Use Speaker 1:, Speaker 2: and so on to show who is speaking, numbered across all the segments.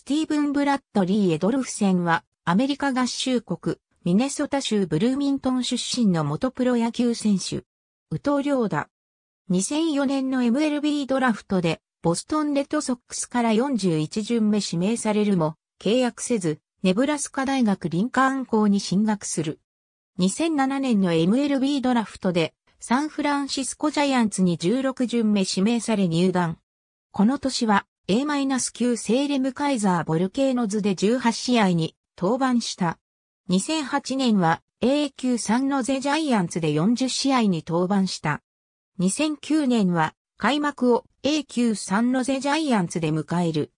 Speaker 1: スティーブン・ブラッドリー・エドルフセンは、アメリカ合衆国、ミネソタ州ブルーミントン出身の元プロ野球選手。宇藤良だ。2004年の MLB ドラフトで、ボストンレッドソックスから41巡目指名されるも、契約せず、ネブラスカ大学リンカーン校に進学する。2007年の MLB ドラフトで、サンフランシスコジャイアンツに16巡目指名され入団。この年は、A-9 セーレムカイザーボルケーノズで18試合に登板した。2008年は a サンのゼジャイアンツで40試合に登板した。2009年は開幕を a サンのゼジャイアンツで迎える。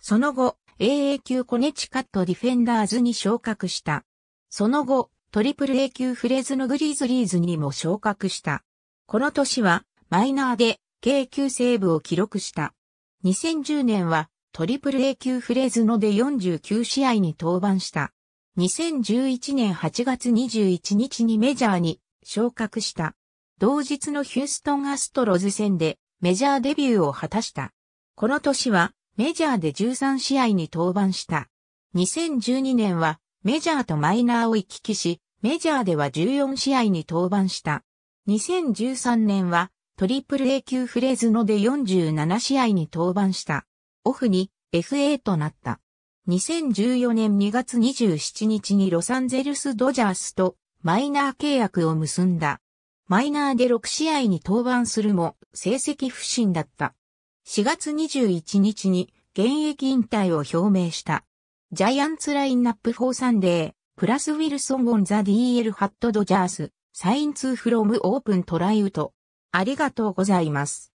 Speaker 1: その後、AA 級コネチカットディフェンダーズに昇格した。その後、トリプル A 級フレズのグリーズリーズにも昇格した。この年は、マイナーで、K 級セーブを記録した。2010年はトリプル A 級フレーズので49試合に登板した。2011年8月21日にメジャーに昇格した。同日のヒューストンアストロズ戦でメジャーデビューを果たした。この年はメジャーで13試合に登板した。2012年はメジャーとマイナーを行き来し、メジャーでは14試合に登板した。2013年はトリプル A 級フレーズので47試合に登板した。オフに FA となった。2014年2月27日にロサンゼルスドジャースとマイナー契約を結んだ。マイナーで6試合に登板するも成績不振だった。4月21日に現役引退を表明した。ジャイアンツラインナップ4サンデー、プラスウィルソン・オン・ザ・ DL・ ハット・ドジャース、サインツー・フロム・オープン・トライウト。ありがとうございます。